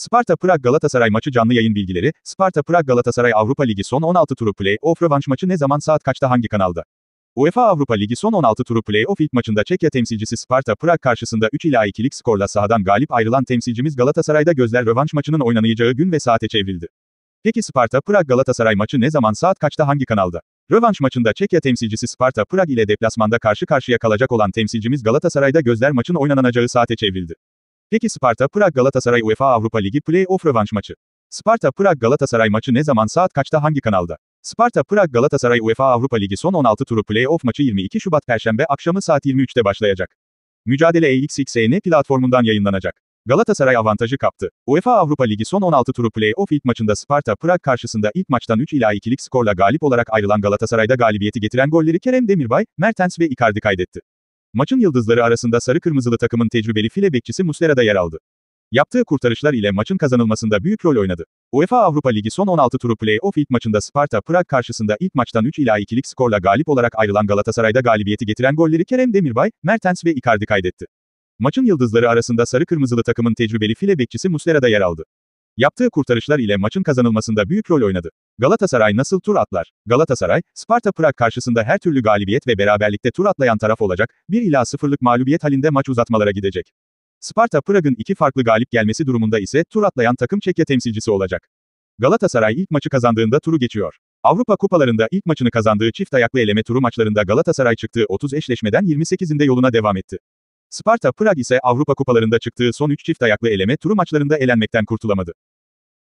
Sparta Prag Galatasaray maçı canlı yayın bilgileri, Sparta Prag Galatasaray Avrupa Ligi son 16 turu play-off rövanş maçı ne zaman saat kaçta hangi kanalda? UEFA Avrupa Ligi son 16 turu play-off ilk maçında Çekya temsilcisi Sparta Prag karşısında 3 ila 2'lik skorla sahadan galip ayrılan temsilcimiz Galatasaray'da gözler rövanş maçının oynanacağı gün ve saate çevrildi. Peki Sparta Prag Galatasaray maçı ne zaman saat kaçta hangi kanalda? Rövanş maçında Çekya temsilcisi Sparta Prag ile deplasmanda karşı karşıya kalacak olan temsilcimiz Galatasaray'da gözler maçın oynanacağı saate çevrildi. Peki Sparta Prag Galatasaray UEFA Avrupa Ligi Play-off rövanş maçı. Sparta Prag Galatasaray maçı ne zaman saat kaçta hangi kanalda? Sparta Prag Galatasaray UEFA Avrupa Ligi son 16 turu Play-off maçı 22 Şubat Perşembe akşamı saat 23'te başlayacak. Mücadele EXXN platformundan yayınlanacak. Galatasaray avantajı kaptı. UEFA Avrupa Ligi son 16 turu play-off ilk maçında Sparta Prag karşısında ilk maçtan 3 ila 2'lik skorla galip olarak ayrılan Galatasaray'da galibiyeti getiren golleri Kerem Demirbay, Mertens ve Icardi kaydetti. Maçın yıldızları arasında sarı kırmızılı takımın tecrübeli file bekçisi Muslera da yer aldı. Yaptığı kurtarışlar ile maçın kazanılmasında büyük rol oynadı. UEFA Avrupa Ligi son 16 turu play-off ilk maçında Sparta Prag karşısında ilk maçtan 3 ila 2'lik skorla galip olarak ayrılan Galatasaray'da galibiyeti getiren golleri Kerem Demirbay, Mertens ve Icardi kaydetti. Maçın yıldızları arasında sarı kırmızılı takımın tecrübeli file bekçisi Muslera da yer aldı. Yaptığı kurtarışlar ile maçın kazanılmasında büyük rol oynadı. Galatasaray nasıl tur atlar? Galatasaray, Sparta Prag karşısında her türlü galibiyet ve beraberlikte tur atlayan taraf olacak, 1 ila 0'lık mağlubiyet halinde maç uzatmalara gidecek. Sparta Prag'ın iki farklı galip gelmesi durumunda ise tur atlayan takım Çekya temsilcisi olacak. Galatasaray ilk maçı kazandığında turu geçiyor. Avrupa kupalarında ilk maçını kazandığı çift ayaklı eleme turu maçlarında Galatasaray çıktığı 30 eşleşmeden 28'inde yoluna devam etti. Sparta Prag ise Avrupa kupalarında çıktığı son 3 çift ayaklı eleme turu maçlarında elenmekten kurtulamadı.